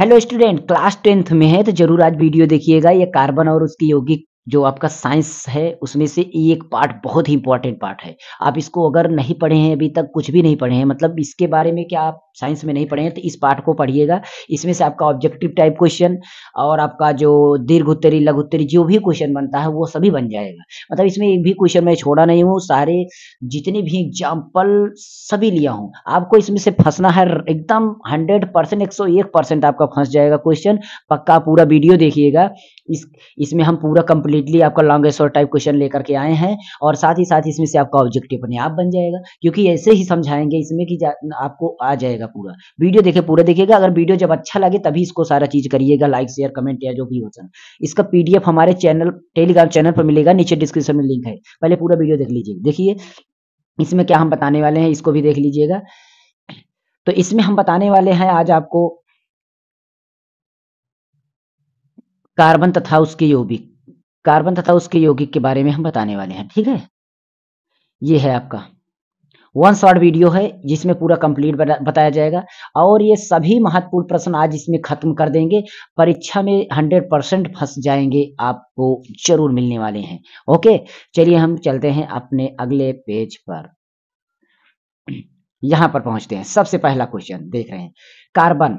hello student class tenth में है तो जरूर आज वीडियो देखिएगा ये कार्बन और उसकी यौगिक जो आपका साइंस है उसमें से एक पार्ट बहुत ही इंपॉर्टेंट पार्ट है आप इसको अगर नहीं पढ़े हैं अभी तक कुछ भी नहीं पढ़े हैं मतलब इसके बारे में क्या आप साइंस में नहीं पढ़े हैं तो इस पार्ट को पढ़िएगा इसमें से आपका ऑब्जेक्टिव टाइप क्वेश्चन और आपका जो दीर्घ उत्तरी लघु उत्तरी जो भी क्वेश्चन बनता है वो सभी बन जाएगा मतलब इसमें एक भी क्वेश्चन मैं छोड़ा नहीं हूँ सारे जितने भी एग्जाम्पल सभी लिया हूँ आपको इसमें से फंसना है एकदम हंड्रेड परसेंट एक सौ एक परसेंट आपका फंस जाएगा क्वेश्चन पक्का पूरा वीडियो देखिएगा इस इसमें हम पूरा कंप्लीटली आपका लॉन्गेस्ट टाइप क्वेश्चन लेकर के आए हैं और साथ ही साथ इसमें से आपका ऑब्जेक्टिव अपने आप बन जाएगा क्योंकि ऐसे ही समझाएंगे इसमें कि आपको आ जाएगा जाएगा पूरा वीडियो देखे पूरा देखिएगा अगर वीडियो जब अच्छा लगे तभी इसको सारा चीज करिएगा लाइक शेयर कमेंट या जो भी हो सर इसका पीडीएफ हमारे चैनल टेलीग्राम चैनल पर मिलेगा नीचे डिस्क्रिप्शन में लिंक है पहले पूरा वीडियो देख लीजिए देखिए इसमें क्या हम बताने वाले हैं इसको भी देख लीजिएगा तो इसमें हम बताने वाले हैं आज आपको कार्बन तथा उसके यौगिक कार्बन तथा उसके यौगिक के बारे में हम बताने वाले हैं ठीक है ये है आपका वन शॉर्ट वीडियो है जिसमें पूरा कंप्लीट बताया जाएगा और ये सभी महत्वपूर्ण प्रश्न आज इसमें खत्म कर देंगे परीक्षा में हंड्रेड परसेंट फंस जाएंगे आपको जरूर मिलने वाले हैं ओके चलिए हम चलते हैं अपने अगले पेज पर यहां पर पहुंचते हैं सबसे पहला क्वेश्चन देख रहे हैं कार्बन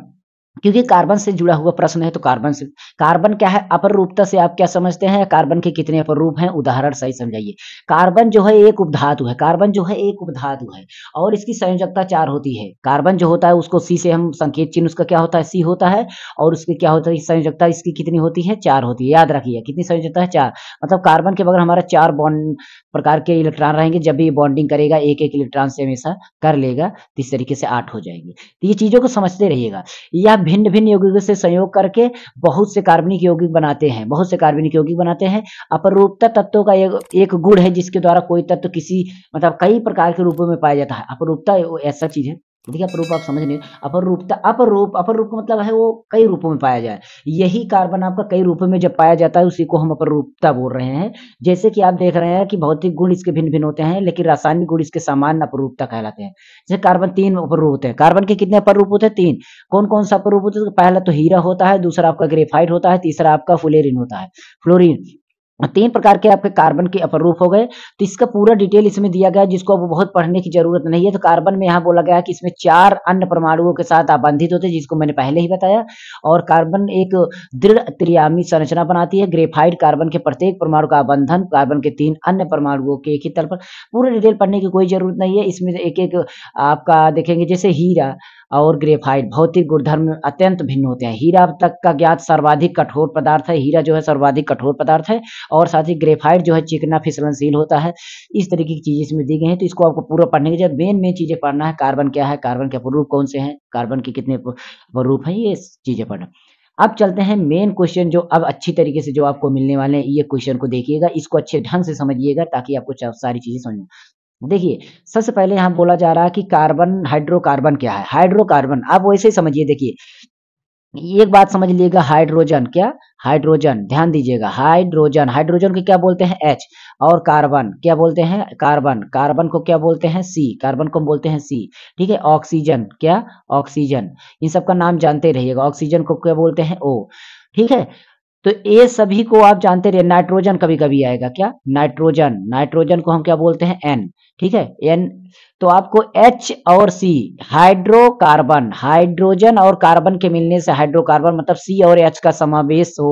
क्योंकि कार्बन से जुड़ा हुआ प्रश्न है तो कार्बन से कार्बन क्या है अपर रूपता से आप क्या समझते हैं कार्बन के कितने अपर रूप हैं उदाहरण सही समझाइए कार्बन जो है एक उपधातु है कार्बन जो है एक उपधातु है और इसकी संयोजकता चार होती है कार्बन जो होता है उसको सी से हम संकेत चिन्ह उसका क्या होता है सी होता है और उसकी क्या होता है संयोजकता इसकी कितनी होती है चार होती है याद रखिए कितनी संयोजकता है चार मतलब कार्बन के बगैर हमारा चार बॉन्ड प्रकार के इलेक्ट्रॉन रहेंगे जब भी बॉन्डिंग करेगा एक एक इलेक्ट्रॉन से हमेशा कर लेगा तो इस तरीके से आठ हो जाएंगे तो ये चीजों को समझते रहिएगा या भिन्न भिन्न यौगिक से संयोग करके बहुत से कार्बनिक यौगिक बनाते हैं बहुत से कार्बनिक यौगिक बनाते हैं अपरूपता तत्वों का एक, एक गुण है जिसके द्वारा कोई तत्व किसी मतलब कई प्रकार के रूपों में पाया जाता है अपरूपता ऐसा चीज है देखिए अपर आप समझ नहीं अपर रूपता अपर रूप अपर रूप का मतलब है वो कई रूपों में पाया जाए यही कार्बन आपका कई रूपों में जब पाया जाता है उसी को हम अपर रूपता बोल रहे हैं जैसे कि आप देख रहे हैं कि भौतिक गुण इसके भिन्न भिन्न होते हैं लेकिन रासायनिक गुण इसके सामान्य अपर रूपता कहलाते हैं जैसे कार्बन तीन अपर रूप होते हैं कार्बन के कितने अपर रूप होते हैं तीन कौन कौन सा अपर रूप होता है पहला तो हीरा होता है दूसरा आपका ग्रेफाइट होता है तीसरा आपका फ्लोरिन होता है फ्लोरिन तीन प्रकार के आपके कार्बन के अपर रूप हो गए तो इसका पूरा डिटेल इसमें दिया गया है जिसको अब बहुत पढ़ने की जरूरत नहीं है तो कार्बन में यहाँ बोला गया है कि इसमें चार अन्य परमाणुओं के साथ आबंधित होते हैं जिसको मैंने पहले ही बताया और कार्बन एक दृढ़ त्रियामी संरचना बनाती है ग्रेफाइड कार्बन के प्रत्येक परमाणु का आबंधन कार्बन के तीन अन्य परमाणुओं के एक ही तल पर पूरा डिटेल पढ़ने की कोई जरूरत नहीं है इसमें एक एक आपका देखेंगे जैसे हीरा और ग्रेफाइट भौतिक गुणधर्म अत्यंत भिन्न होते हैं हीरा तक का ज्ञात सर्वाधिक कठोर पदार्थ है हीरा जो है सर्वाधिक कठोर पदार्थ है और साथ ही ग्रेफाइट जो है चिकना फिसलनशील होता है इस तरीके की चीज़ें इसमें दी गई हैं तो इसको आपको पूरा पढ़ने के जब मेन मेन चीज़ें पढ़ना है कार्बन क्या है कार्बन के अपरूप कौन से हैं कार्बन के कितने अपरूप हैं ये चीज़ें पढ़ना अब चलते हैं मेन क्वेश्चन जो अब अच्छी तरीके से जो आपको मिलने वाले हैं ये क्वेश्चन को देखिएगा इसको अच्छे ढंग से समझिएगा ताकि आपको सारी चीज़ें समझ देखिए सबसे पहले यहाँ बोला जा रहा है कि कार्बन हाइड्रोकार्बन क्या है हाइड्रोकार्बन आप वैसे ही समझिए देखिए एक बात समझ लीजिएगा हाइड्रोजन क्या हाइड्रोजन ध्यान दीजिएगा हाइड्रोजन हाइड्रोजन को क्या बोलते हैं एच और कार्बन क्या बोलते हैं कार्बन कार्बन को क्या बोलते हैं सी कार्बन को बोलते हैं सी ठीक है ऑक्सीजन क्या ऑक्सीजन इन सबका नाम जानते रहिएगा ऑक्सीजन को क्या बोलते हैं ओ ठीक है तो ये सभी को आप जानते रहिए नाइट्रोजन कभी कभी आएगा क्या नाइट्रोजन नाइट्रोजन को हम क्या बोलते हैं एन ठीक है एन तो आपको एच और सी हाइड्रोकार्बन हाइड्रोजन और कार्बन के मिलने से हाइड्रोकार्बन मतलब सी और एच का समावेश हो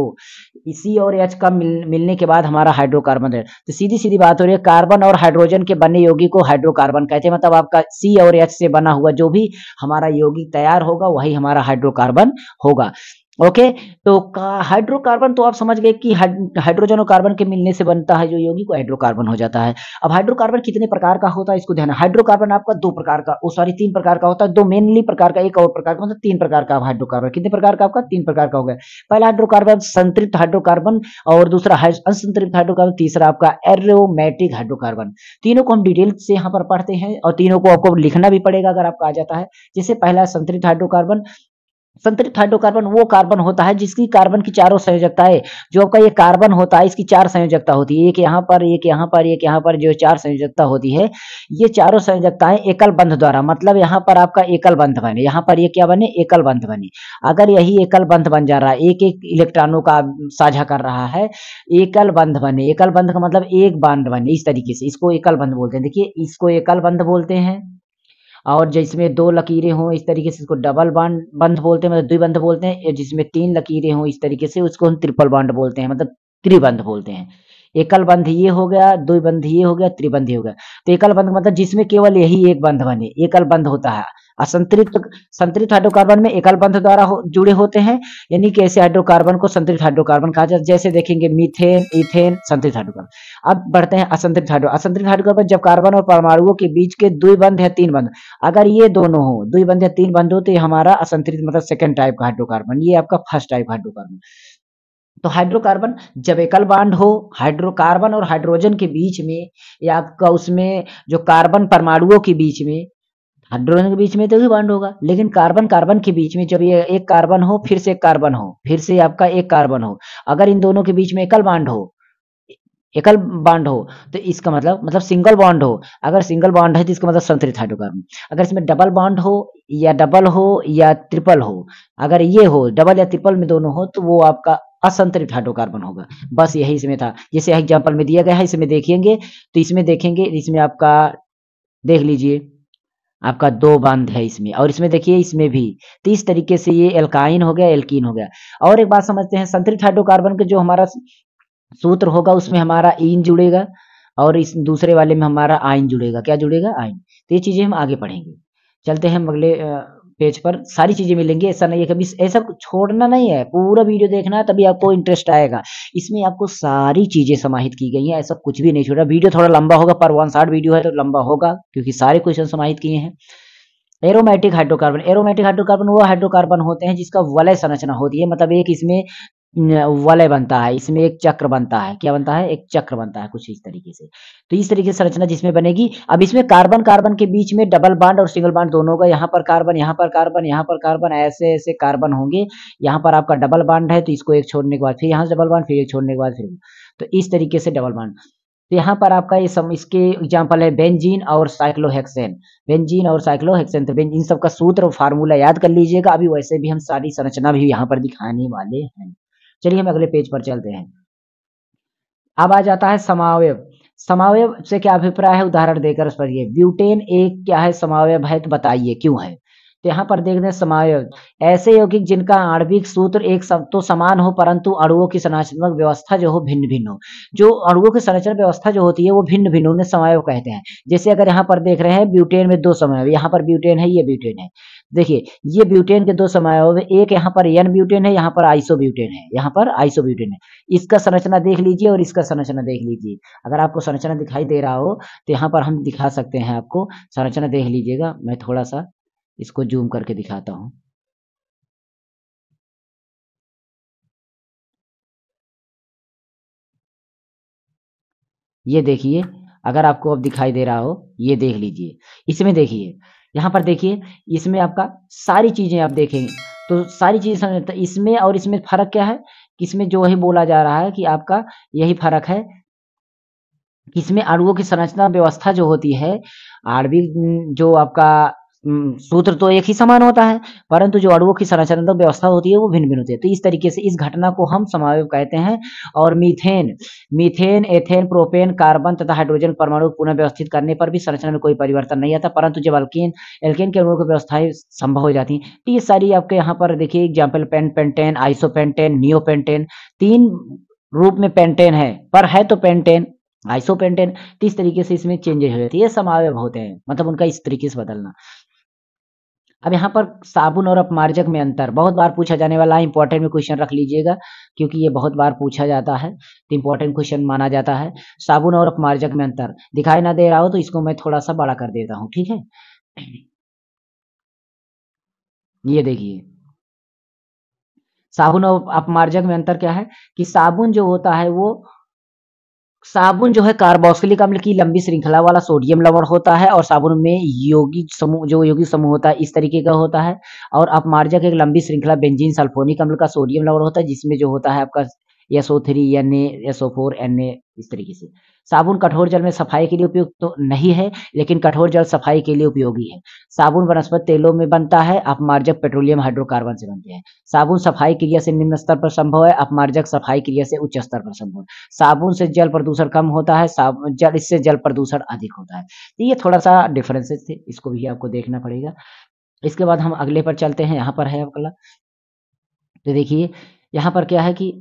सी और एच का मिल, मिलने के बाद हमारा हाइड्रोकार्बन है तो सीधी सीधी बात हो रही है कार्बन और हाइड्रोजन के बने यौगिक को हाइड्रोकार्बन कहते हैं मतलब आपका सी और एच से बना हुआ जो भी हमारा यौगिक तैयार होगा वही हमारा हाइड्रोकार्बन होगा ओके तो हाइड्रोकार्बन तो आप समझ गए कि हाइड्रोजन और कार्बन के मिलने से बनता है जो योगी को हाइड्रोकार्बन हो जाता है अब हाइड्रोकार्बन कितने प्रकार का होता है इसको ध्यान हाइड्रोकार्बन आपका दो प्रकार का वो सॉरी तीन प्रकार का होता है दो मेनली प्रकार का एक और प्रकार का मतलब तीन प्रकार का हाइड्रोकार्बन कितने प्रकार का आपका तीन प्रकार का हो गया पहला हाइड्रोकार्बन संतृप्त हाइड्रोकार्बन और दूसरा असंतृप्त हाइड्रोकार्बन तीसरा आपका एरोमेटिक हाइड्रोकार्बन तीनों को हम डिटेल से यहाँ पर पढ़ते हैं और तीनों को आपको लिखना भी पड़ेगा अगर आपका आ जाता है जैसे पहला संतृप्त हाइड्रोकार्बन संतरित हाइड्रोकार्बन वो कार्बन होता है जिसकी कार्बन की चारों संयोजकताएं जो आपका ये कार्बन होता है इसकी चार संयोजकता होती है एक यहाँ पर एक यहाँ पर एक यहाँ पर जो चार संयोजकता होती है ये चारों संयोजकताएं एकल बंध द्वारा मतलब यहाँ पर आपका एकल बंध बने यहाँ पर ये क्या बने एकल बंध बने अगर यही एकल बंध बन जा रहा है एक एक इलेक्ट्रॉनों का साझा कर रहा है एकल बंध बने एकल बंध का मतलब एक बांध बने इस तरीके से इसको एकल बंध बोलते हैं देखिए इसको एकल बंध बोलते हैं और जिसमें दो लकीरें हों इस तरीके से इसको डबल बांड बंध बोलते हैं मतलब द्विबंध बोलते हैं जिसमें तीन लकीरें हों इस तरीके से उसको हम त्रिपल बांड बोलते हैं मतलब त्रिबंध बोलते हैं एकल बंध ये हो गया द्विबंध ये हो गया त्रिबंध ये हो गया तो एकल बंध मतलब जिसमें केवल यही एक बंध बने एकल बंध होता है असंतृत संतरित हाइड्रोकार्बन में एकल बंध द्वारा हो, जुड़े होते हैं यानी कि ऐसे हाइड्रोकार्बन को संतरित हाइड्रोकार्बन कहा जाता है जैसे देखेंगे मीथेन इथेन संतरित हाइड्रोकार्बन अब बढ़ते हैं असंतरित हाइड्रो असंतरित हाइड्रोकार्बन जब कार्बन और परमाणुओं के बीच के दुई बंध या तीन बंध अगर ये दोनों हो दुई बंध या तीन बंध हो तो ये हमारा असंतृत मतलब सेकेंड टाइप का हाइड्रोकार्बन ये आपका फर्स्ट टाइप हाइड्रोकार्बन तो हाइड्रोकार्बन जब एकल बांड हो हाइड्रोकार्बन और हाइड्रोजन के बीच में या आपका उसमें जो कार्बन परमाणुओं के बीच में हाइड्रोजन के बीच में तो भी बॉन्ड होगा लेकिन कार्बन कार्बन के बीच में जब ये एक कार्बन हो फिर से एक कार्बन हो फिर से आपका एक कार्बन हो अगर इन दोनों के बीच में एकल बॉन्ड हो एकल बॉन्ड हो तो इसका मतलब मतलब सिंगल बॉन्ड हो अगर सिंगल बॉन्ड है तो इसका मतलब संतरित हाइड्रोकार्बन अगर इसमें डबल बॉन्ड हो या डबल हो या ट्रिपल हो अगर ये हो डबल या ट्रिपल में दोनों हो तो वो आपका असंतरित हाइड्रोकार्बन होगा बस यही इसमें था जैसे एग्जाम्पल में दिया गया है इसमें देखेंगे तो इसमें देखेंगे इसमें आपका देख लीजिए आपका दो बंद है इसमें और इसमें देखिए इसमें भी तो इस तरीके से ये एल्काइन हो गया एल्किन हो गया और एक बात समझते हैं संतरित हाइड्रोकार्बन का जो हमारा सूत्र होगा उसमें हमारा इन जुड़ेगा और इस दूसरे वाले में हमारा आइन जुड़ेगा क्या जुड़ेगा आइन तो ये चीजें हम आगे पढ़ेंगे चलते हैं हम अगले पेज पर सारी चीजें मिलेंगी ऐसा नहीं है कभी ऐसा छोड़ना नहीं है पूरा वीडियो देखना है तभी आपको इंटरेस्ट आएगा इसमें आपको सारी चीजें समाहित की गई हैं ऐसा कुछ भी नहीं छोड़ा वीडियो थोड़ा लंबा होगा पर वन साठ वीडियो है तो लंबा होगा क्योंकि सारे क्वेश्चन समाहित किए हैं एरोमेटिक हाइड्रोकार्बन एरोमेटिक हाइड्रोकार्बन वो हाइड्रोकार्बन होते हैं जिसका वलय संरचना होती है मतलब एक इसमें वलय बनता है इसमें एक चक्र बनता है क्या बनता है एक चक्र बनता है कुछ इस तरीके से तो इस तरीके से संरचना जिसमें बनेगी अब इसमें कार्बन कार्बन के बीच में डबल बांड और सिंगल बांड दोनों का यहाँ पर कार्बन यहाँ पर कार्बन यहाँ पर कार्बन ऐसे ऐसे कार्बन होंगे यहाँ पर आपका डबल बांड है तो इसको एक छोड़ने के बाद फिर यहाँ से डबल बांड फिर एक छोड़ने के बाद फिर तो इस तरीके से डबल बांड तो यहाँ पर आपका ये सम इसके एग्जाम्पल है बेंजीन और साइक्लोहेक्सेन बेंजीन और साइक्लोहेक्सेन तो बेंजीन सबका सूत्र और फार्मूला याद कर लीजिएगा अभी वैसे भी हम सारी संरचना भी यहाँ पर दिखाने वाले हैं चलिए हम अगले पेज पर चलते हैं अब आ जाता है समावय समावय से क्या अभिप्राय है उदाहरण देकर उस पर ये ब्यूटेन एक क्या है समावय है तो बताइए क्यों है तो यहाँ पर देख दें समाय ऐसे यौगिक जिनका आणविक सूत्र एक सब तो समान हो परंतु अणुओं की संरचनात्मक व्यवस्था जो हो भिन्न भिन्न हो जो अणुओं की संरचना व्यवस्था जो होती है वो भिन्न भिन्न उन्हें समायोग कहते हैं जैसे अगर यहाँ पर देख रहे हैं ब्यूटेन में दो समायोग यहाँ पर ब्यूटेन है ये ब्यूटेन है देखिए ये ब्यूटेन के दो समायोग एक यहाँ पर एन ब्यूटेन है यहाँ पर आइसो ब्यूटेन है यहाँ पर आइसो ब्यूटेन है इसका संरचना देख लीजिए और इसका संरचना देख लीजिए अगर आपको संरचना दिखाई दे रहा हो तो यहाँ पर हम दिखा सकते हैं आपको संरचना देख लीजिएगा मैं थोड़ा सा इसको जूम करके दिखाता हूं ये देखिए अगर आपको अब दिखाई दे रहा हो ये देख लीजिए इसमें देखिए यहां पर देखिए इसमें आपका सारी चीज़ें आप देखेंगे तो सारी चीज़ें समझ तो इसमें और इसमें फ़र्क क्या है इसमें जो ही बोला जा रहा है कि आपका यही फ़र्क है इसमें अणुओं की संरचना व्यवस्था जो होती है आणविक जो आपका हम्म, सूत्र तो एक ही समान होता है परंतु जो अड़ुओं की संरचनात्मक व्यवस्था होती है वो भिन्न भिन्न होती है तो इस तरीके से इस घटना को हम समावे कहते हैं और methane methane ethane propane carbon तथा हाइड्रोजन परमाणु पुनः व्यवस्थित करने पर भी संरचना में कोई परिवर्तन नहीं आता परंतु जब अल्किन एल्किन के अणुओं की व्यवस्थाएं संभव हो जाती है तो ये सारी आपके यहाँ पर देखिए example pen pentane neo neopentane तीन रूप में पेंटेन है पर है तो पेंटेन आइसोपेंटेन तो इस तरीके से इसमें चेंजेस हो जाती है ये समावय होते हैं मतलब उनका इस तरीके से बदलना अब यहाँ पर साबुन और अपमार्जक में अंतर बहुत बार पूछा जाने वाला है इंपॉर्टेंट में क्वेश्चन रख लीजिएगा क्योंकि ये बहुत बार पूछा जाता है तो इंपॉर्टेंट क्वेश्चन माना जाता है साबुन और अपमार्जक में अंतर दिखाई ना दे रहा हो तो इसको मैं थोड़ा सा बड़ा कर देता हूँ ठीक है ये देखिए साबुन और अपमार्जक में अंतर क्या है कि साबुन जो होता है वो साबुन जो है कार्बोक्सिलिक अम्ल की लंबी श्रृंखला वाला सोडियम लवण होता है और साबुन में योगी समूह जो योगी समूह होता है इस तरीके का होता है और अपमार्जक एक लंबी श्रृंखला बेंजीन सल्फोनिक अम्ल का सोडियम लवण होता है जिसमें जो होता है आपका S O three N S O four N A इस तरीके से साबुन कठोर जल में सफाई के लिए उपयुक्त तो नहीं है लेकिन कठोर जल सफाई के लिए उपयोगी है साबुन वनस्पति तेलों में बनता है अपमार्जक पेट्रोलियम हाइड्रोकार्बन से बनते हैं साबुन सफाई क्रिया से निम्न स्तर पर संभव है अपमार्जक सफाई क्रिया से उच्च स्तर पर संभव है साबुन से जल प्रदूषण कम होता है जल इससे जल प्रदूषण अधिक होता है तो ये थोड़ा सा डिफरेंसेस थे इसको भी आपको देखना पड़ेगा इसके बाद हम अगले पर चलते हैं यहाँ पर है अगला तो देखिए यहाँ पर क्या है कि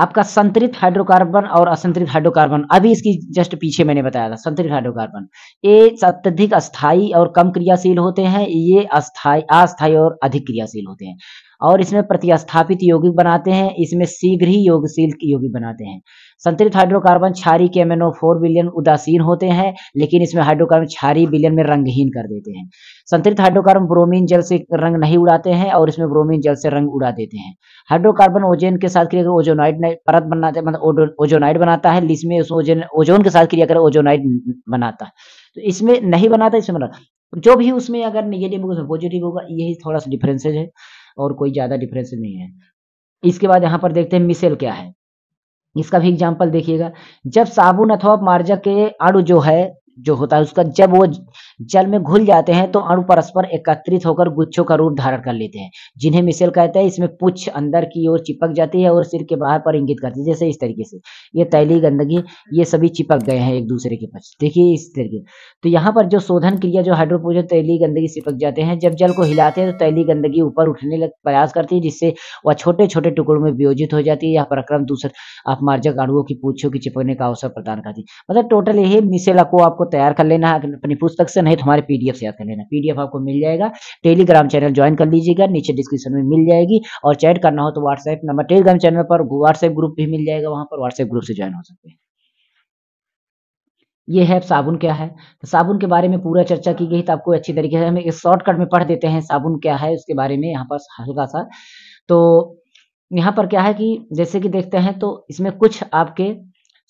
आपका संतरित हाइड्रोकार्बन और असंतरित हाइड्रोकार्बन अभी इसकी जस्ट पीछे मैंने बताया था संतरित हाइड्रोकार्बन ये अत्यधिक अस्थायी और कम क्रियाशील होते हैं ये अस्थायी अस्थायी और अधिक क्रियाशील होते हैं और इसमें प्रतिस्थापित यौगिक बनाते हैं इसमें शीघ्र ही योगशील यौगिक बनाते हैं संतुलित हाइड्रोकार्बन छारी के एमएनओ फोर बिलियन उदासीन होते हैं लेकिन इसमें हाइड्रोकार्बन छारी बिलियन में रंगहीन कर देते हैं संतुलित हाइड्रोकार्बन ब्रोमीन जल से रंग नहीं उड़ाते हैं और इसमें ब्रोमीन जल से रंग उड़ा देते हैं हाइड्रोकार्बन ओजोन के साथ क्रिया कर ओजोनाइड परत बनाते मतलब ओजोनाइड बनाता है इसमें ओजोन ओजोन के साथ क्रिया कर ओजोनाइड बनाता है तो इसमें नहीं बनाता इसमें बना मतलब जो भी उसमें अगर निगेटिव होगा पॉजिटिव होगा यही थोड़ा सा डिफरेंसेज है और कोई ज़्यादा डिफरेंस नहीं है इसके बाद यहाँ पर देखते हैं मिसेल क्या है इसका भी एग्जाम्पल देखिएगा जब साबुन अथवा मार्जक के अड़ जो है जो होता है उसका जब वो जल में घुल जाते हैं तो अणु परस्पर एकत्रित होकर गुच्छों का रूप धारण कर लेते हैं जिन्हें मिसेल कहते हैं इसमें पुछ अंदर की ओर चिपक जाती है और सिर के बाहर पर इंगित करती है जैसे इस तरीके से ये तैली गंदगी ये सभी चिपक गए हैं एक दूसरे के पास देखिए इस तरीके तो यहाँ पर जो शोधन क्रिया जो हाइड्रोपोजन तैली गंदगी चिपक जाते हैं जब जल को हिलाते हैं तो तैली गंदगी ऊपर उठने लग प्रयास करती है जिससे वह छोटे छोटे टुकड़ों में वियोजित हो जाती है यह प्रक्रम दूसरे अपमार्जक अणुओं की पूछों की चिपकने का अवसर प्रदान करती है मतलब टोटल यही मिसेल को आपको तैयार कर लेना है अपनी पुस्तक से नहीं तो हमारे पीडीएफ से याद कर लेना पीडीएफ आपको मिल जाएगा टेलीग्राम चैनल ज्वाइन कर लीजिएगा नीचे डिस्क्रिप्शन में मिल जाएगी और चैट करना हो तो व्हाट्सएप नंबर टेलीग्राम चैनल पर व्हाट्सएप ग्रुप भी मिल जाएगा वहां पर व्हाट्सएप ग्रुप से ज्वाइन हो सकते हैं ये है साबुन क्या है तो साबुन के बारे में पूरा चर्चा की गई तो आपको अच्छी तरीके से हम इस शॉर्टकट में पढ़ देते हैं साबुन क्या है उसके बारे में यहाँ पर हल्का सा तो यहाँ पर क्या है कि जैसे कि देखते हैं तो इसमें कुछ आपके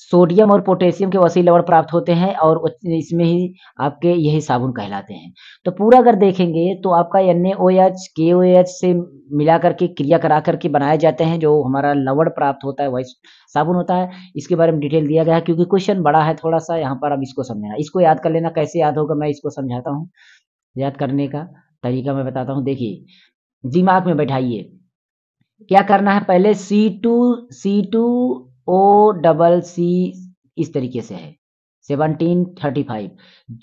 सोडियम और पोटेशियम के वसी लवण प्राप्त होते हैं और इसमें ही आपके यही साबुन कहलाते हैं तो पूरा अगर देखेंगे तो आपका एन ए ओ एच के ओ एच से मिला करके क्रिया करा करके बनाए जाते हैं जो हमारा लवण प्राप्त होता है वही साबुन होता है इसके बारे में डिटेल दिया गया है क्योंकि क्वेश्चन बड़ा है थोड़ा सा यहाँ पर अब इसको समझना इसको याद कर लेना कैसे याद होगा मैं इसको समझाता हूँ याद करने का तरीका मैं बताता हूँ देखिए दिमाग में बैठाइए क्या करना है पहले C two C two O double C इस तरीके से है सेवनटीन थर्टी फाइव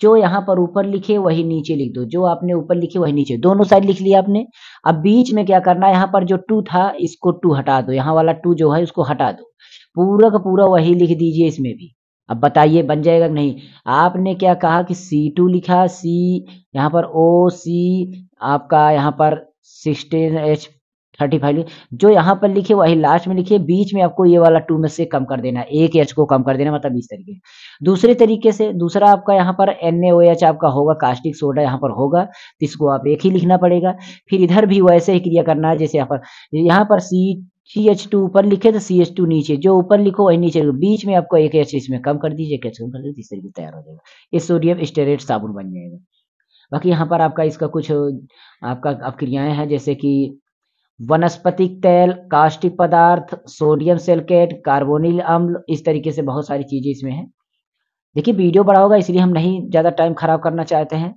जो यहाँ पर ऊपर लिखे वही नीचे लिख दो जो आपने ऊपर लिखे वही नीचे दोनों साइड लिख लिया आपने अब बीच में क्या करना है यहाँ पर जो टू था इसको टू हटा दो यहाँ वाला टू जो है उसको हटा दो पूरा का पूरा वही लिख दीजिए इसमें भी अब बताइए बन जाएगा नहीं आपने क्या कहा कि सी टू लिखा सी यहाँ पर ओ सी आपका यहाँ पर सिक्सटीन एच थर्टी फाइव जो यहाँ पर लिखे वही लास्ट में लिखिए बीच में आपको ये वाला टू में से कम कर देना है एक एच को कम कर देना मतलब इस तरीके दूसरे तरीके से दूसरा आपका यहाँ पर एन आपका होगा कास्टिक सोडा यहाँ पर होगा तो इसको आप एक ही लिखना पड़ेगा फिर इधर भी वैसे ही क्रिया करना है जैसे यहाँ पर यहाँ पर सी सी एच टू ऊपर लिखे तो सी एच टू नीचे जो ऊपर लिखो वही नीचे लिखो बीच में आपको एक एच इसमें कम कर दीजिए एच कम कर दीजिए इस तरीके तैयार हो जाएगा ये सोडियम स्टेरेट साबुन बन जाएगा बाकी यहाँ पर आपका इसका कुछ आपका अब क्रियाएं हैं जैसे कि वनस्पतिक तेल काष्टिक पदार्थ सोडियम सेल्केट कार्बोनिल अम्ल इस तरीके से बहुत सारी चीजें इसमें हैं देखिए वीडियो बड़ा होगा इसलिए हम नहीं ज़्यादा टाइम खराब करना चाहते हैं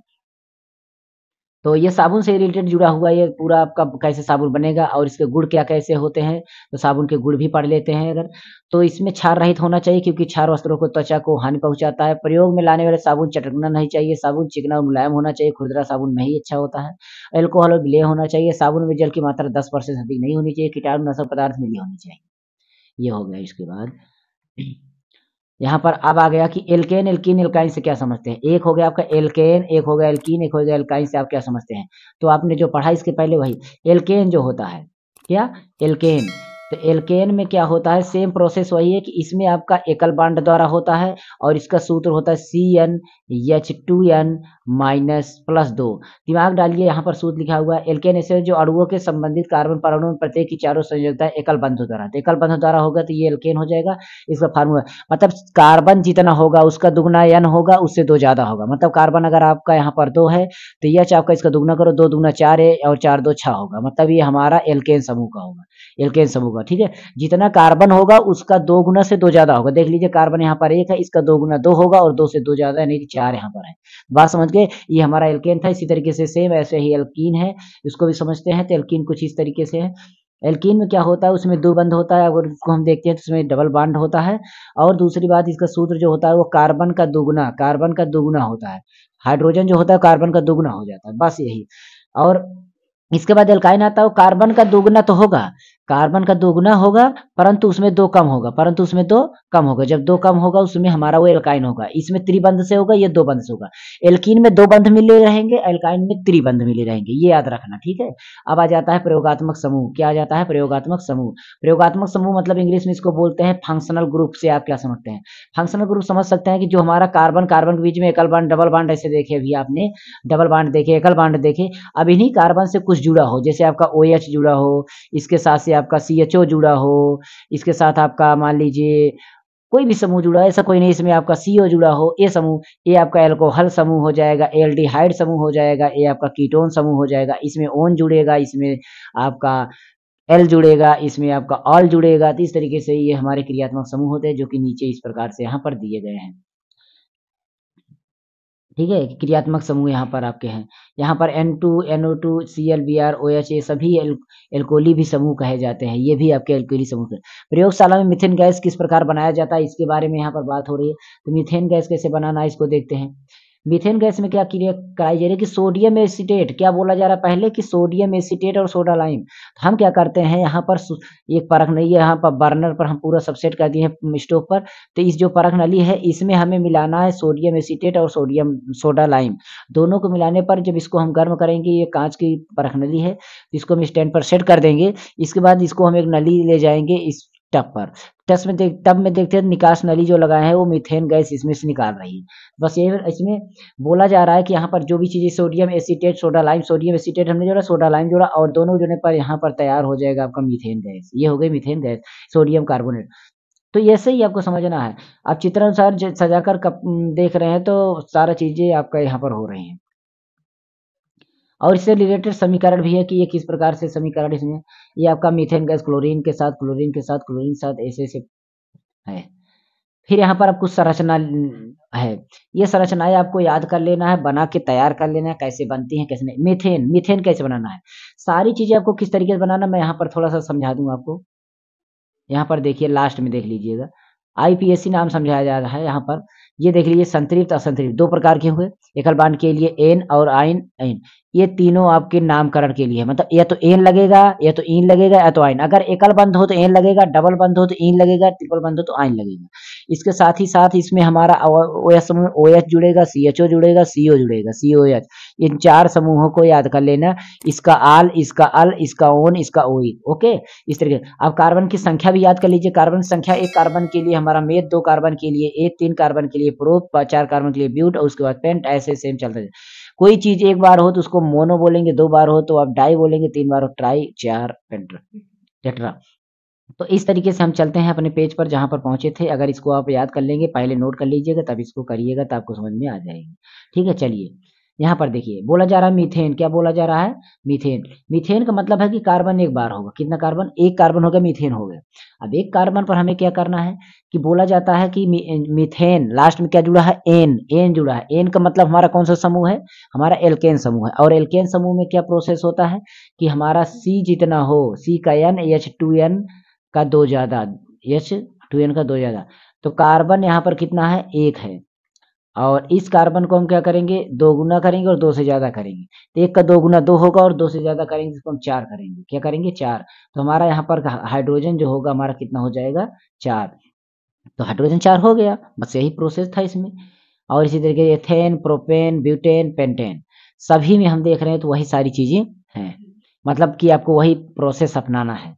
तो ये साबुन से रिलेटेड जुड़ा हुआ ये पूरा आपका कैसे साबुन बनेगा और इसके गुड़ क्या कैसे होते हैं तो साबुन के गुड़ भी पढ़ लेते हैं अगर तो इसमें छार रहित होना चाहिए क्योंकि छार वस्त्रों को त्वचा को हानि पहुंचाता है प्रयोग में लाने वाले साबुन चटकना नहीं चाहिए साबुन चिकना और मुलायम होना चाहिए खुदरा साबुन नहीं अच्छा होता है एल्कोहल और विलय होना चाहिए साबुन में जल की मात्रा दस परसेंट अधिक नहीं होनी चाहिए कीटाणु नशा पदार्थ मिली होनी चाहिए ये हो गया इसके बाद यहाँ पर अब आ गया कि एल्केन एल्किन एल्काइन से क्या समझते हैं एक हो गया आपका एल्केन एक हो गया एल्किन एक हो गया एल्काइन से आप क्या समझते हैं तो आपने जो पढ़ा इसके पहले वही एल्केन जो होता है क्या एल्केन तो एल्केन में क्या होता है सेम प्रोसेस वही है कि इसमें आपका एकल बांड द्वारा होता है और इसका सूत्र होता है C N H two N minus plus दो दिमाग डालिए यहाँ पर सूत्र लिखा हुआ है एल्केन ऐसे जो अड़ुओं के संबंधित कार्बन परमाणु में प्रत्येक की चारों संयोजता है एकल बंधु द्वारा तो एकल बंधु द्वारा होगा तो ये एल्केन हो जाएगा इसका फार्मूला मतलब कार्बन जितना होगा उसका दुगना एन होगा उससे दो ज्यादा होगा मतलब कार्बन अगर आपका यहाँ पर दो है तो यह आपका इसका दुगना करो दो दुगना चार है और चार दो छः होगा मतलब ये हमारा एल्केन समूह का होगा एल्केन समूह का ठीक है जितना कार्बन होगा उसका दो गुना से दो ज्यादा होगा देख लीजिए कार्बन यहाँ पर एक है इसका दो गुना दो होगा और दो से दो ज्यादा यानी कि चार यहाँ पर है बात समझ गए ये हमारा एल्केन था इसी तरीके से सेम ऐसे ही एल्कीन है इसको भी समझते हैं तो एल्कीन कुछ इस तरीके से है एल्कीन में क्या होता है उसमें दो बंद होता है अगर इसको हम देखते हैं तो उसमें डबल बांड होता है और दूसरी बात इसका सूत्र जो होता है वो कार्बन का दोगुना कार्बन का दोगुना होता है हाइड्रोजन जो होता है कार्बन का दोगुना हो जाता है बस यही और इसके बाद एल्काइन आता हो कार्बन का दोगुना तो होगा कार्बन का दोगुना होगा परंतु उसमें दो कम होगा परंतु उसमें दो कम होगा जब दो कम होगा उसमें हमारा वो एल्काइन होगा इसमें त्रिबंध से होगा ये दो बंध से होगा एल्किन में दो बंध मिले रहेंगे एल्काइन में त्रिबंध मिले रहेंगे ये याद रखना ठीक है अब आ जाता है प्रयोगात्मक समूह क्या आ जाता है प्रयोगात्मक समूह प्रयोगात्मक समूह मतलब इंग्लिश में इसको बोलते हैं फंक्शनल ग्रुप से आप क्या समझते हैं फंक्शनल ग्रुप समझ सकते हैं कि जो हमारा कार्बन कार्बन के बीच में एकल बांड डबल बांड ऐसे देखे अभी आपने डबल बांड देखे एकल बांड देखे अब इन्हीं कार्बन से कुछ जुड़ा हो जैसे आपका ओ जुड़ा हो इसके साथ से आपका सी जुड़ा हो इसके साथ आपका मान लीजिए कोई भी समूह जुड़ा ऐसा कोई नहीं इसमें आपका सीओ जुड़ा हो ए समूह ये आपका एल्कोहल समूह हो जाएगा एल्डिहाइड समूह हो जाएगा ये आपका कीटोन समूह हो जाएगा इसमें ओन जुड़ेगा इसमें आपका एल जुड़ेगा इसमें आपका ऑल जुड़ेगा तो इस तरीके से ये हमारे क्रियात्मक समूह होते हैं जो कि नीचे इस प्रकार से यहाँ पर दिए गए हैं ठीक है क्रियात्मक समूह यहाँ पर आपके हैं यहाँ पर N two NO two C L B R O H ये सभी एल्कोली भी समूह कहे जाते हैं ये भी आपके एल्कोली समूह के प्रयोगशाला में मिथेन गैस किस प्रकार बनाया जाता है इसके बारे में यहाँ पर बात हो रही है तो मिथेन गैस कैसे बनाना है इसको देखते हैं मीथेन गैस में क्या क्रिया कराई जा रही है कि सोडियम एसिटेट क्या बोला जा रहा है पहले कि सोडियम एसिटेट और सोडा तो लाइम हम क्या करते हैं यहाँ पर एक परख नहीं है यहाँ पर बर्नर पर हम पूरा सबसेट कर दिए हैं स्टोव पर तो इस जो परख नली है इसमें हमें मिलाना है सोडियम एसिटेट और सोडियम सोडा लाइम दोनों को मिलाने पर जब इसको हम गर्म करेंगे ये कांच की परख नली है तो इसको हम स्टैंड पर सेट कर देंगे इसके बाद इसको हम एक नली ले जाएंगे इस टप पर टस में देख टब में देखते हैं निकास नली जो लगाए हैं वो मीथेन गैस इसमें से निकाल रही है बस ये इसमें बोला जा रहा है कि यहाँ पर जो भी चीज़ें sodium acetate soda lime sodium acetate हमने जोड़ा सोडा लाइम जोड़ा और दोनों जोड़ने पर यहाँ पर तैयार हो जाएगा आपका मीथेन गैस ये हो गई मीथेन गैस सोडियम कार्बोनेट तो ऐसे ही आपको समझना है आप चित्र अनुसार सजाकर देख रहे हैं तो सारा चीज़ें आपका यहाँ पर हो रही हैं और इससे रिलेटेड समीकरण भी है कि ये किस प्रकार से समीकरण इसमें ये आपका मीथेन गैस क्लोरीन के साथ क्लोरीन के साथ क्लोरीन के साथ ऐसे ऐसे है फिर यहाँ पर कुछ संरचना है ये संरचनाएं आपको याद कर लेना है बना के तैयार कर लेना है कैसे बनती है कैसे नहीं मिथेन मिथेन कैसे बनाना है सारी चीजें आपको किस तरीके से बनाना मैं यहाँ पर थोड़ा सा समझा दूंगा आपको यहाँ पर देखिए लास्ट में देख लीजिएगा आईपीएससी नाम समझाया जा रहा है यहाँ पर ये देख लीजिए संतृप्त असंतृप्त दो प्रकार के हुए एकल बांड के लिए एन और आइन एन ये तीनों आपके नामकरण के लिए मतलब या तो एन लगेगा या तो इन लगेगा या तो आइन अगर एकल बंद हो तो एन लगेगा डबल बंद हो तो इन लगेगा ट्रिपल बंद हो तो आइन लगेगा इसके साथ ही साथ इसमें हमारा ओ एस समूह ओ एच जुड़ेगा सी एच ओ जुड़ेगा सी ओ जुड़ेगा सी ओ एच इन चार समूहों को याद कर लेना इसका आल इसका अल इसका ओन इसका ओ ओके इस तरीके अब कार्बन की संख्या भी याद कर लीजिए कार्बन संख्या एक कार्बन के लिए हमारा मेद दो कार्बन के लिए ए तीन कार्बन के लिए लिए प्रोप चार कार्बन के लिए ब्यूट और उसके बाद पेंट ऐसे सेम चलता है कोई चीज एक बार हो तो उसको मोनो बोलेंगे दो बार हो तो आप डाई बोलेंगे तीन बार हो ट्राई चार पेंटर पेंट्रा तो इस तरीके से हम चलते हैं अपने पेज पर जहां पर पहुंचे थे अगर इसको आप याद कर लेंगे पहले नोट कर लीजिएगा तब इसको करिएगा तो आपको समझ में आ जाएगी ठीक है चलिए यहाँ पर देखिए बोला जा रहा है मीथेन क्या बोला जा रहा है मीथेन मीथेन का मतलब है कि कार्बन एक बार होगा कितना कार्बन एक कार्बन होगा मीथेन हो गया अब एक कार्बन पर हमें क्या करना है कि बोला जाता है कि मीथेन लास्ट में क्या जुड़ा है एन एन जुड़ा है एन का मतलब हमारा कौन सा समूह है हमारा एल्केन समूह है और एल्केन समूह में क्या प्रोसेस होता है कि हमारा सी जितना हो सी का एन एच टू एन का दो ज्यादा एच टू एन का दो ज्यादा तो कार्बन यहाँ पर कितना है एक है और इस कार्बन को हम क्या करेंगे दो गुना करेंगे और दो से ज्यादा करेंगे तो एक का दो गुना दो होगा और दो से ज्यादा करेंगे इसको हम चार करेंगे क्या करेंगे चार तो हमारा यहाँ पर हाइड्रोजन जो होगा हमारा कितना हो जाएगा चार तो हाइड्रोजन चार हो गया बस यही प्रोसेस था इसमें और इसी तरीके एथेन प्रोपेन ब्यूटेन पेंटेन सभी में हम देख रहे हैं तो वही सारी चीजें हैं मतलब कि आपको वही प्रोसेस अपनाना है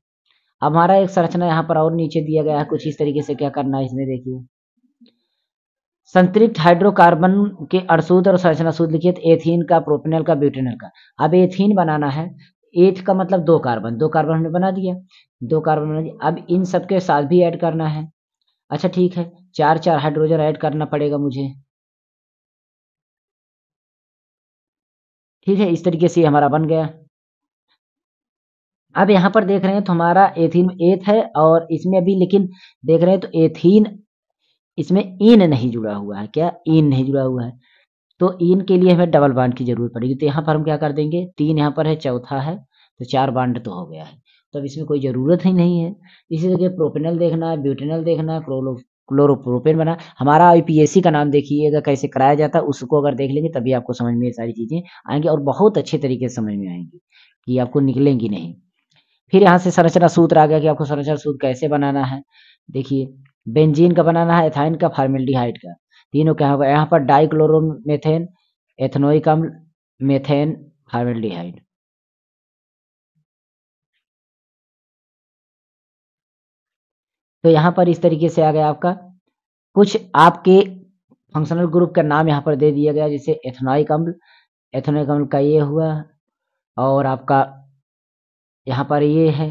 अब हमारा एक संरचना यहाँ पर और नीचे दिया गया है कुछ इस तरीके से क्या करना है इसमें देखिए संतृप्त हाइड्रोकार्बन के अड़सूद और सूद लिखिए तो एथीन का प्रोपेनल का ब्यूटेनल का अब एथीन बनाना है एथ का मतलब दो कार्बन दो कार्बन हमने बना दिया दो कार्बन बना दिया अब इन सबके साथ भी ऐड करना है अच्छा ठीक है चार चार हाइड्रोजन ऐड करना पड़ेगा मुझे ठीक है इस तरीके से हमारा बन गया अब यहां पर देख रहे हैं तो हमारा एथीन एथ है और इसमें अभी लेकिन देख रहे हैं तो एथीन इसमें इन नहीं जुड़ा हुआ है क्या इन नहीं जुड़ा हुआ है तो इन के लिए हमें डबल बांड की जरूरत पड़ेगी तो यहाँ पर हम क्या कर देंगे तीन यहाँ पर है चौथा है तो चार बांड तो हो गया है तो अब इसमें कोई ज़रूरत ही नहीं है इसी तरह प्रोपेनल देखना है ब्यूटेनल देखना है क्लोरो क्लोरोप्रोपेन बना हमारा आई का नाम देखिएगा कैसे कराया जाता है उसको अगर देख लेंगे तभी आपको समझ में ये सारी चीज़ें आएंगी और बहुत अच्छे तरीके से समझ में आएंगी कि आपको निकलेंगी नहीं फिर यहाँ से संरचना सूत्र आ गया कि आपको संरचना सूत्र कैसे बनाना है देखिए बेंजीन का बनाना है एथाइन का फार्मेल्डिहाइड का तीनों क्या होगा यहाँ पर डाइक्लोरोमेथेन एथनोइक अम्ल मेथेन फार्मेल्डिहाइड तो यहाँ पर इस तरीके से आ गया आपका कुछ आपके फंक्शनल ग्रुप का नाम यहाँ पर दे दिया गया जैसे एथनोइक अम्ल एथनोइक अम्ल का ये हुआ और आपका यहाँ पर ये है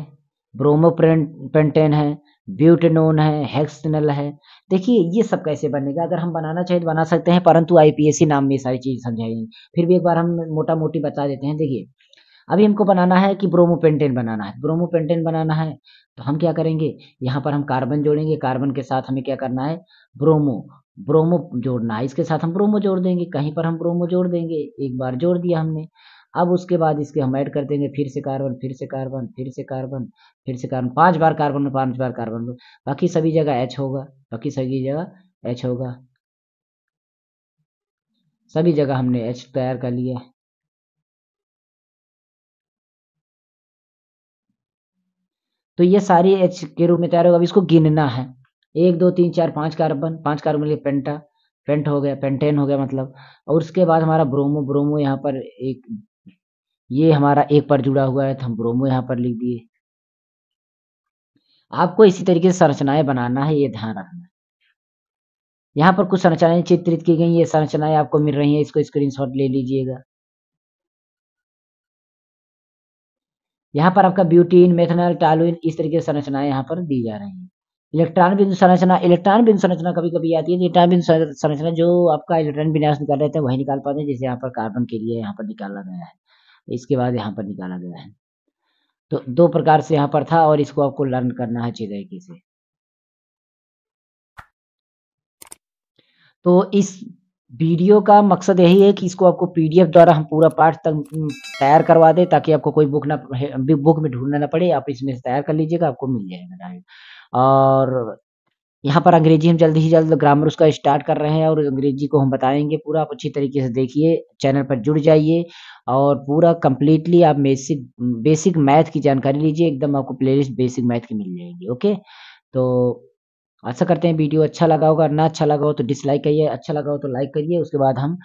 ब्रोमो पेंटेन है ब्यूटेनोन है हेक्सनल है देखिए ये सब कैसे बनेगा अगर हम बनाना चाहें तो बना सकते हैं परंतु आईपीएससी नाम में सारी चीज़ समझाई फिर भी एक बार हम मोटा मोटी बता देते हैं देखिए अभी हमको बनाना है कि ब्रोमो पेंटेन बनाना है ब्रोमो पेंटेन बनाना है तो हम क्या करेंगे यहाँ पर हम कार्बन जोड़ेंगे कार्बन के साथ हमें क्या करना है ब्रोमो ब्रोमो जोड़ना है इसके साथ हम ब्रोमो जोड़ देंगे कहीं पर हम ब्रोमो जोड़ देंगे एक बार जोड़ दिया हमने अब उसके बाद इसके हम ऐड कर देंगे फिर से कार्बन फिर से कार्बन फिर से कार्बन फिर से कार्बन पांच बार कार्बन में पांच बार कार्बन में बाकी सभी जगह एच होगा बाकी सभी जगह एच होगा सभी जगह हमने एच तैयार कर लिया तो ये सारी एच के रूप में तैयार होगा अब इसको गिनना है एक दो तीन चार पांच कार्बन पांच कार्बन लिए पेंटा पेंट हो गया पेंटेन हो गया मतलब और उसके बाद हमारा ब्रोमो ब्रोमो यहाँ पर एक ये हमारा एक पर जुड़ा हुआ है तो हम ब्रोमो यहाँ पर लिख दिए आपको इसी तरीके से संरचनाएं बनाना है ये ध्यान रखना है यहाँ पर कुछ संरचनाएं चित्रित की गई ये संरचनाएं आपको मिल रही है इसको स्क्रीनशॉट ले लीजिएगा यहाँ पर आपका ब्यूटीन मेथनल टालुइन इस तरीके की संरचनाएं यहाँ पर दी जा रही है इलेक्ट्रॉन बिंदु संरचना इलेक्ट्रॉन बिंदु संरचना कभी कभी आती है इलेक्ट्रॉन तो बिंदु संरचना जो आपका इलेक्ट्रॉन विन्यास निकाल रहे थे वही निकाल पाते हैं जैसे यहाँ पर कार्बन के लिए यहाँ पर निकाला गया है इसके बाद यहाँ पर निकाला गया है तो दो प्रकार से यहाँ पर था और इसको आपको लर्न करना है अच्छी तरीके से तो इस वीडियो का मकसद यही है कि इसको आपको पीडीएफ द्वारा हम पूरा पाठ तक तैयार करवा दे ताकि आपको कोई बुक ना बुक में ढूंढना ना पड़े आप इसमें तैयार कर लीजिएगा आपको मिल जाएगा और यहाँ पर अंग्रेजी हम जल्द ही जल्द ग्रामर उसका स्टार्ट कर रहे हैं और अंग्रेजी को हम बताएंगे पूरा आप अच्छी तरीके से देखिए चैनल पर जुड़ जाइए और पूरा कम्प्लीटली आप बेसिक बेसिक मैथ की जानकारी लीजिए एकदम आपको प्लेलिस्ट बेसिक मैथ की मिल जाएगी ओके तो आशा करते हैं वीडियो अच्छा लगा होगा ना अच्छा लगा हो तो डिसलाइक करिए अच्छा लगा हो तो लाइक करिए उसके बाद हम